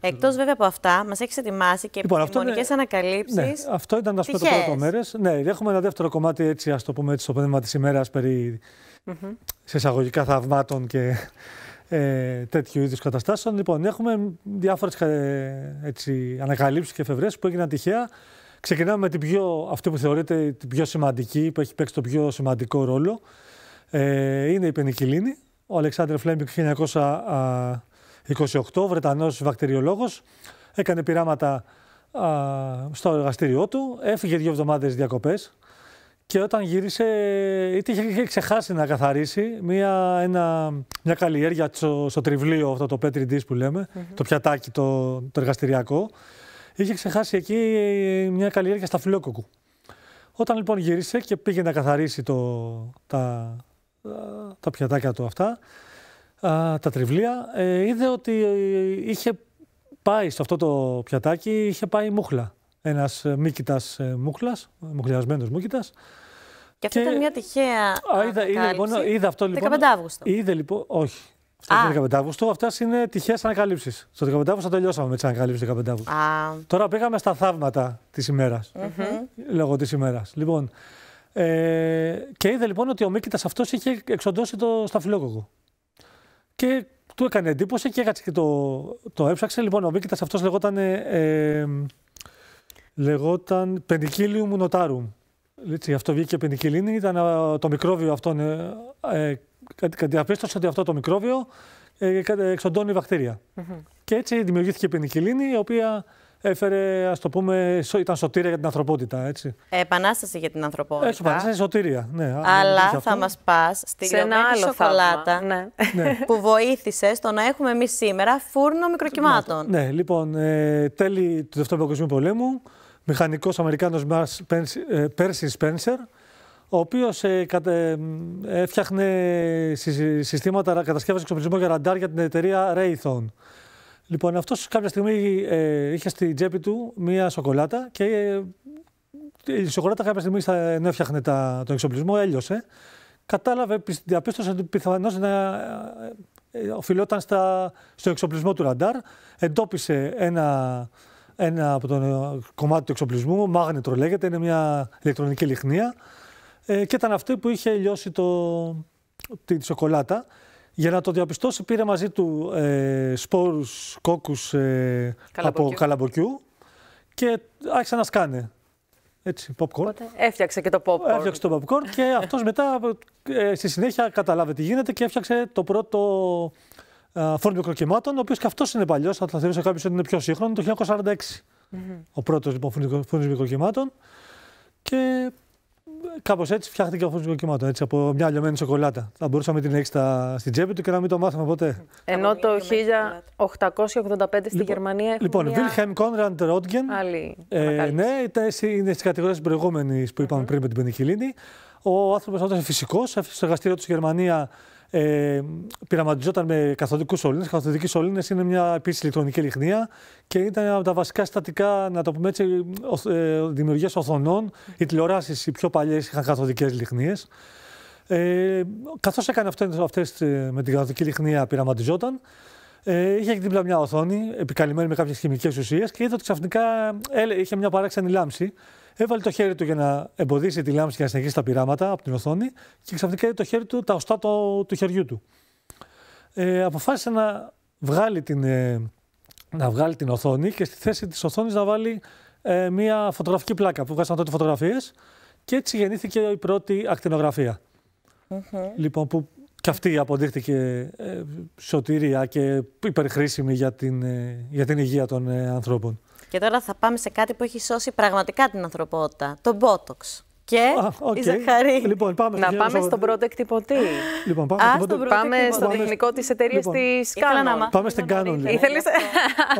Εκτός βέβαια από αυτά, μας έχεις ετοιμάσει και λοιπόν, επιστημονικές είναι... ανακαλύψεις. Ναι, αυτό ήταν τα πρώτα μέρε. Ναι, έχουμε ένα δεύτερο κομμάτι, έτσι, ας το πούμε έτσι, στο πνεύμα της ημέρας περί mm -hmm. εισαγωγικά θαυμάτων και ε, τέτοιου είδους καταστάσεων. Λοιπόν, έχουμε διάφορες ε, ανακαλύψεις και εφευρέσεις που έγιναν τυχαία. Ξεκινάμε με την πιο, αυτή που θεωρείται την πιο σημαντική, που έχει παίξει το πιο σημαντικό ρόλο. Ε, είναι η Πενικυλίνη. Ο Αλεξάνδρε Φλέμπικ 1900. 28, Βρετανός βακτηριολόγος, έκανε πειράματα στο εργαστήριό του, έφυγε δύο εβδομάδες διακοπές και όταν γύρισε, είτε είχε ξεχάσει να καθαρίσει μια, ένα, μια καλλιέργεια στο, στο τριβλίο, αυτό το Petri dish που λεμε το πιατάκι το, το εργαστηριακό, είχε ξεχάσει εκεί μια καλλιέργεια στα φιλόκοκου. Όταν λοιπόν γύρισε και πήγε να καθαρίσει το, τα, τα πιατάκια του αυτά, α, τα τριβλία, ε, είδε ότι είχε πάει σε αυτό το πιατάκι, είχε πάει μούχλα. Ένας ε, μίκητας ε, μούχλας, μουχλιασμένος μούκητα. Και αυτή ήταν μια τυχαία α, είδα, είδα, λοιπόν, είδα αυτό λοιπόν. 15 Αύγουστο. Είδε λοιπόν, όχι. Στο 15 Αύγουστο, αυτές είναι τυχαίες ανακαλύψεις. Στο 15 Αύγουστο τελειώσαμε με τις ανακαλύψεις 15 Αύγουστο. Τώρα πήγαμε στα θαύματα της ημέρας. Mm -hmm. Λόγω της ημέρας. Λοιπόν, ε, και είδε λοιπόν ότι ο Μίκητα αυτός είχε εξοντώσει το σταφυλόκοκο. Και του έκανε εντύπωση και έκατσε και το, το έψαξε. Λοιπόν, ο Μίκητας αυτός λεγόταν. Ε, ε, λεγόταν Penicillium notarum. Έτσι, αυτό βγήκε πενικυλίνη, ήταν ε, το μικρόβιο αυτό. Ε, διαπίστωσε ε, ότι αυτό το μικρόβιο ε, εξοντώνει βακτήρια. Και έτσι δημιουργήθηκε η πενικυλίνη, η οποία έφερε, ας το πούμε, ήταν σωτήρια για την ανθρωπότητα. Έτσι. Ε, επανάσταση για την ανθρωπότητα. Έτσι, ε, επανάσταση, σωτήρια. Ναι, Αλλά θα μας πας στη γλυκιά σοκολάτα ναι. ναι. που βοήθησες στο να έχουμε εμείς σήμερα φούρνο μικροκυμάτων. ναι, λοιπόν, ε, τέλη του Δευτέρου Παγκοσμίου Πολέμου, μηχανικός Αμερικάνος Πέρσι Σπένσερ, ο οποίος ε, έφτιαχνε συστήματα, κατασκευή εξοπλισμό για ραντάρ για την εταιρεία Raytheon. Λοιπόν, αυτός κάποια στιγμή ε, είχε στη τσέπη του μία σοκολάτα και ε, η σοκολάτα κάποια στιγμή θα ενώ έφτιαχνε τον εξοπλισμό, έλειωσε. Κατάλαβε, διαπίστωσε ότι πιθανώς να ε, ε, οφειλόταν στα, στο εξοπλισμό του ραντάρ. Εντόπισε ένα, ένα από το κομμάτι του εξοπλισμού, μάγνητρο λέγεται, είναι μια ηλεκτρονική λιχνία. Ε, και ήταν αυτή που είχε λιώσει το, τη σοκολάτα. Για να το διαπιστώσει, πήρε μαζί του ε, σπόρους κόκκους ε, από καλαμποκιού και άρχισε να σκάνε. Έτσι, popcorn. Οπότε έφτιαξε και το popcorn. Έφτιαξε το popcorn και αυτός μετά ε, στη συνέχεια καταλάβει τι γίνεται και έφτιαξε το πρώτο ε, μικροκυμάτων, ο οποίος και αυτός είναι παλιός, θα θεωρούσε κάποιος ότι είναι πιο σύγχρονο, το 1946. Ο πρώτος λοιπόν φόρμιο μικροκυμάτων. Και Κάπως έτσι φτιάχτηκε ο φούρνο κοιμάτων. Έτσι, από μια λιωμένη σοκολάτα. Θα μπορούσαμε την έχεις στα... στην τσέπη του και να μην το μάθαμε ποτέ. Ενώ το 1885 στη λοιπόν, Γερμανία. Λοιπόν, μια... Wilhelm Conrad Röntgen. Ε, ναι, είναι στις κατηγορίες της προηγούμενης που είπαμε πριν με την Πενιχηλίνη. Ο άνθρωπος αυτός ήταν φυσικό, στο εργαστήριο του Γερμανία ε, πειραματιζόταν με καθοδικούς σωλήνες. Καθοδική σωλήνες είναι μια επίσης ηλεκτρονική λιχνία και ήταν από τα βασικά συστατικά, να το πούμε έτσι, ε, δημιουργίας οθονών. Οι τηλεοράσεις, οι πιο παλιές, είχαν καθοδικές λιχνίες. Ε, Καθώς έκανε αυτές ε, με την καθοδική λιχνία, πειραματιζόταν. Ε, είχε δίπλα μια οθόνη, επικαλυμμένη με κάποιες χημικές ουσίες και είδε ότι ξαφνικά είχε μια παράξενη λάμψη. Έβαλε το χέρι του για να εμποδίσει τη λάμψη και να συνεχίσει τα πειράματα από την οθόνη και ξαφνικά είδε το χέρι του, τα οστά το, του χεριού του. Ε, αποφάσισε να βγάλει, την, ε, να βγάλει την οθόνη και στη θέση της οθόνης να βάλει ε, μια φωτογραφική πλάκα που βγάζαν τότε φωτογραφίες και έτσι γεννήθηκε η πρώτη ακτινογραφία. Mm -hmm. Λοιπόν, που και αυτή αποδείχτηκε σωτηρία και υπερχρήσιμη για την, ε, για την υγεία των ε, ανθρώπων. Και τώρα θα πάμε σε κάτι που έχει σώσει πραγματικά την ανθρωπότητα, τον Botox. Και Α, η ζαχαρή. Λοιπόν, πάμε να πάμε στον πρώτο εκτυπωτή. Λοιπόν, πάμε, Α, πρώτο... πάμε στο τεχνικό της εταιρείας τη Κάνον. Πάμε στην Κάνον. Λοιπόν. Ήθελες...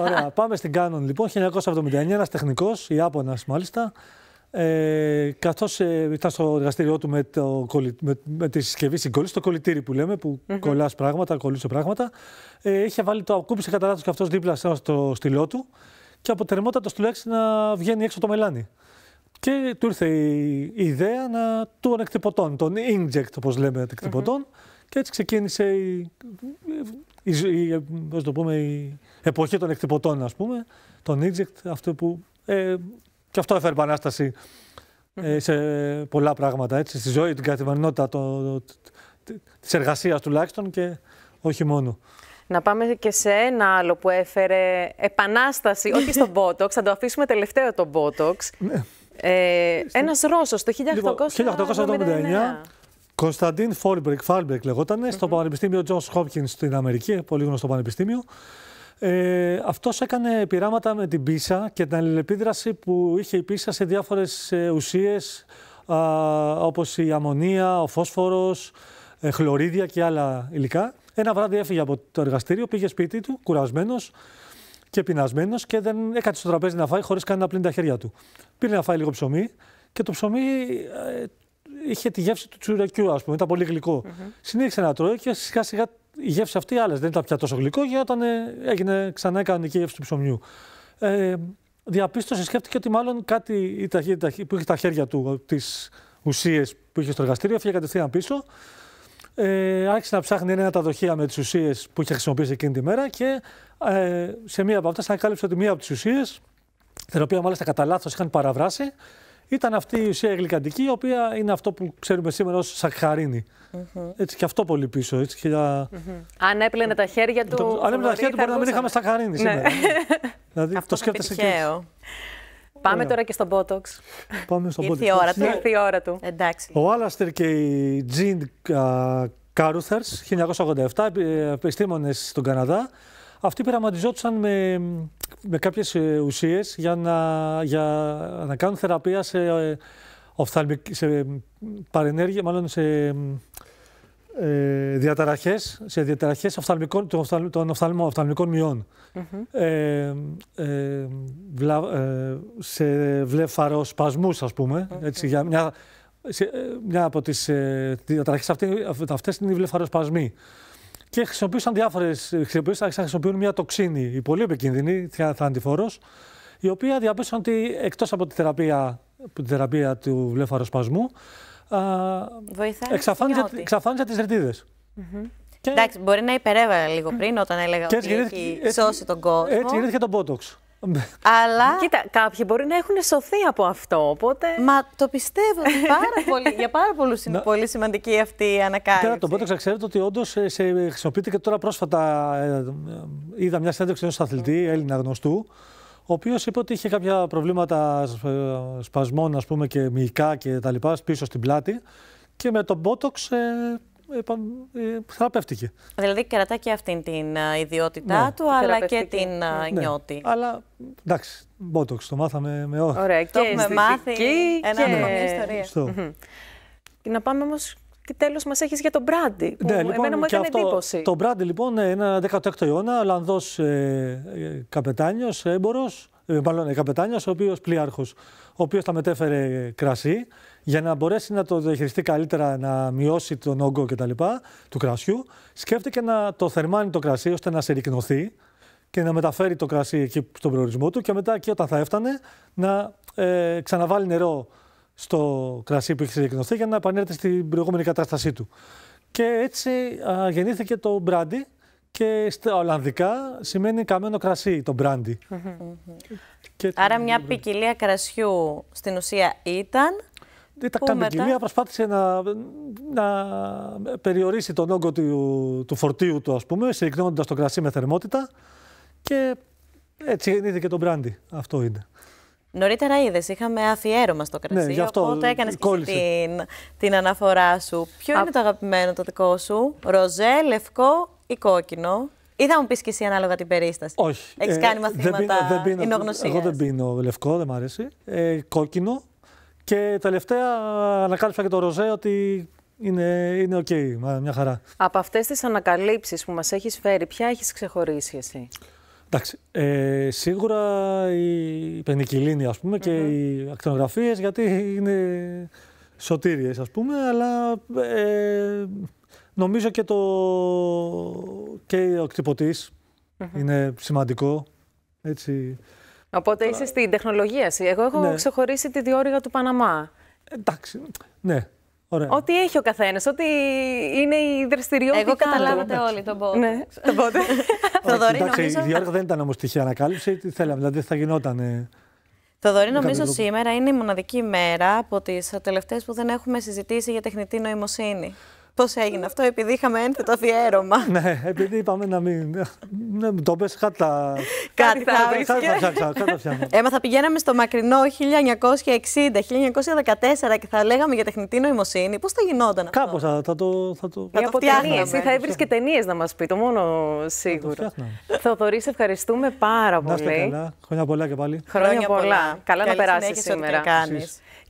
Ωραία, πάμε στην Κάνον. Λοιπόν, 1979, ένας τεχνικός, Ιάπωνας μάλιστα, ε, Καθώς ε, ήταν στο εργαστήριό του με, το, με, με τη συσκευή συγκολή, το κολλητήρι που λέμε, που mm κολλάς πράγματα, κολλούσε πράγματα, ε, είχε βάλει το ακούμπησε κατά λάθος και αυτός δίπλα στο στυλό του και από το τουλάχιστον να βγαίνει έξω το μελάνι. Και του ήρθε η ιδέα να του ανεκτυπωτών, τον inject όπως λέμε ανεκτυπωτών mm και έτσι ξεκίνησε η, η, η, η εποχή των εκτυπωτών ας πούμε, τον inject αυτό που ε, και αυτό έφερε επανάσταση ε, σε πολλά πράγματα. Έτσι, στη ζωή, την καθημερινότητα τη εργασίας τουλάχιστον και όχι μόνο. Να πάμε και σε ένα άλλο που έφερε επανάσταση, όχι στον Botox, θα το αφήσουμε τελευταίο τον Botox. Ναι. Ε, Ένας Ρώσος το 1889, λοιπόν, Κωνσταντίν Φόρμπρεκ, Φάλμπρεκ λεγότανε, στο Πανεπιστήμιο Τζον Χόπκινς στην Αμερική, πολύ γνωστό πανεπιστήμιο. Ε, αυτός έκανε πειράματα με την πίσα και την αλληλεπίδραση που είχε η πίσα σε διάφορες ε, ουσίες α, όπως η αμμονία, ο φόσφορος, ε, χλωρίδια και άλλα υλικά. Ένα βράδυ έφυγε από το εργαστήριο, πήγε σπίτι του, κουρασμένος και πεινασμένος και δεν έκατσε στο τραπέζι να φάει χωρίς καν να πλύνει τα χέρια του. Πήρε να φάει λίγο ψωμί και το ψωμί ε, είχε τη γεύση του τσουρεκιού, ας πούμε, ήταν πολύ γλυκό. Mm Συνέχισε να τρώει και σιγά σιγά η γεύση αυτή άλλε. Δεν ήταν πια τόσο γλυκό για όταν ε, έγινε ξανά η κανονική γεύση του ψωμιού. Ε, διαπίστωσε, σκέφτηκε ότι μάλλον κάτι που είχε τα χέρια του τις ουσίες που είχε στο εργαστήριο, έφυγε κατευθείαν πίσω. Ε, άρχισε να ψάχνει ένα τα δοχεία με τις ουσίες που είχε χρησιμοποιήσει εκείνη τη μέρα και ε, σε μία από αυτές ανακάλυψε ότι μία από τις ουσίες, την οποία μάλιστα κατά λάθος είχαν παραβράσει, ήταν αυτή η ουσία γλυκαντική, η οποία είναι αυτό που ξέρουμε σήμερα ως σακχαρίνη. Mm-hmm. Έτσι και αυτό πολύ πίσω. Έτσι, και... mm Αν έπλαινε τα χέρια του. Το... αν έπλαινε τα χέρια του, μπορεί να μην είχαμε σαχαρίνη ναι. σήμερα. δηλαδή, αυτό το σκέφτεσαι και. Πάμε τώρα και στον Botox. Πάμε στον Botox. Ήρθε, ναι. ήρθε η ώρα του. Εντάξει. Ο Άλαστερ και η Τζιν Κάρουθερ, 1987, επιστήμονες στον Καναδά, αυτοί πειραματιζόντουσαν με, με κάποιες ε, ουσίες για να, για να κάνουν θεραπεία σε, ε, σε παρενέργεια, μάλλον σε ε, διαταραχές, σε διαταραχές οφθαλμικών, των, οφθαλ, των οφθαλμων οφθαλμικών μειών. Mm -hmm. ε, ε, βλα, ε, σε βλεφαροσπασμούς, ας πούμε, okay. έτσι, για μια, σε, μια από τις ε, διαταραχές αυτή, αυτές είναι οι βλεφαροσπασμοί και χρησιμοποίησαν διάφορε. Χρησιμοποίησαν μια τοξίνη, η πολύ επικίνδυνη, θανατηφόρο, η οποία διαπίστωσαν ότι εκτός από τη θεραπεία, τη θεραπεία του βλέφαροσπασμού, εξαφάνιζε τι ρετιδε Εντάξει, μπορεί να υπερέβαλε λίγο πριν όταν έλεγα ότι έχει σώσει τον κόσμο. Έτσι γεννήθηκε τον Botox. Αλλά... Κοίτα, κάποιοι μπορεί να έχουν σωθεί από αυτό, οπότε... Μα το πιστεύω ότι πάρα για πάρα πολλούς είναι πολύ σημαντική αυτή η ανακάλυψη. Τώρα, το πρώτο ξέρετε ότι όντως ε, χρησιμοποιείται και τώρα πρόσφατα ε, ε, είδα μια συνέντευξη ενός αθλητή, Έλληνα γνωστού, ο οποίος είπε ότι είχε κάποια προβλήματα σπασμών, ας πούμε, και μυϊκά και τα λοιπά, πίσω στην πλάτη. Και με τον Botox ε, θεραπεύτηκε. Δηλαδή και αυτήν την ε, ιδιότητά ναι. του, αλλά και την ε, ναι. νιώτη. Αλλά εντάξει, μπότοξ, το μάθαμε με όχι. Ωραία, και έχουμε μάθει και... ένα και... μια ιστορία. Στο. Να πάμε όμως τι τέλος μας έχεις για τον Μπράντι, που ναι, λοιπόν, εμένα μου έκανε αυτό, εντύπωση. Το Μπράντι λοιπόν, ένα 16ο αιώνα, Ολλανδός ε, καπετάνιος, έμπορος, ε, μάλλον ε, καπετάνια, ο οποίος πλοίαρχο, ο οποίος τα μετέφερε κρασί για να μπορέσει να το διαχειριστεί καλύτερα, να μειώσει τον όγκο κτλ. του κρασιού, σκέφτηκε να το θερμάνει το κρασί ώστε να συρρυκνωθεί και να μεταφέρει το κρασί εκεί στον προορισμό του και μετά και όταν θα έφτανε να ε, ξαναβάλει νερό στο κρασί που είχε συρρυκνωθεί για να επανέλθει στην προηγούμενη κατάστασή του. Και έτσι α, γεννήθηκε το μπράντι, και στα Ολλανδικά σημαίνει καμένο κρασί, το μπραντι mm -hmm. το... Άρα μια ποικιλία κρασιού στην ουσία ήταν... Ήταν καμπικιλία, προσπάθησε να, να περιορίσει τον όγκο του, του φορτίου του, ας πούμε, συρρυκνώνοντας το κρασί με θερμότητα και έτσι γεννήθηκε το μπράντι. Αυτό είναι. Νωρίτερα είδες, είχαμε αφιέρωμα στο ναι, κρασί. Ναι, γι αυτό οπότε έκανες και την, την αναφορά σου. Ποιο Α... είναι το αγαπημένο το δικό σου, ροζέ, λευκό ή κόκκινο. Ή θα μου πεις και εσύ ανάλογα την περίσταση. Όχι. Έχεις ε, κάνει μαθήματα ή πίνω, Εγώ δεν πίνω λευκό, δεν μ' αρέσει. Ε, κόκκινο. Και τελευταία ανακάλυψα και το ροζέ ότι είναι, είναι οκ, μια χαρά. Από αυτές τις ανακαλύψεις που μας έχεις φέρει, ποια έχεις ξεχωρίσει εσύ. Εντάξει, ε, σίγουρα η πενικυλίνη ας πούμε και οι ακτινογραφίες γιατί είναι σωτήριες ας πούμε, αλλά ε, Νομίζω και, το... και ο κτυπωτης mm-hmm. είναι σημαντικό. Έτσι. Οπότε είσαι στην τεχνολογία. Εγώ έχω ναι. ξεχωρίσει τη διόρυγα του Παναμά. Εντάξει, ναι. Ωραία. Ό,τι έχει ο καθένας, ό,τι είναι η δραστηριότητα. Εγώ καταλάβατε όλοι τον πόντο. Ναι, τον εντάξει, νομίζω... η διόρυγα δεν ήταν όμως τυχαία ανακάλυψη. Τι θέλαμε, δηλαδή θα γινόταν. Δωρή, νομίζω σήμερα είναι η μοναδική μέρα από τις τελευταίες που δεν έχουμε συζητήσει για τεχνητή νοημοσύνη. Πώς έγινε αυτό, επειδή είχαμε ένθετο αφιέρωμα. ναι, επειδή είπαμε να μην. Ναι, μου το πες κατά. Κάτι θα βρει. Έμα θα πηγαίναμε στο μακρινό 1960-1914 και θα λέγαμε για τεχνητή νοημοσύνη. Πώς θα γινόταν αυτό. Κάπως θα, θα, το. Θα το... Για ταινίε. Ή θα έβρισκε ταινίες να μας πει, το μόνο σίγουρο. Θοδωρή, ευχαριστούμε πάρα πολύ. Να είστε καλά. Χρόνια πολλά και πάλι. Χρόνια πολλά. Καλά να περάσει σήμερα.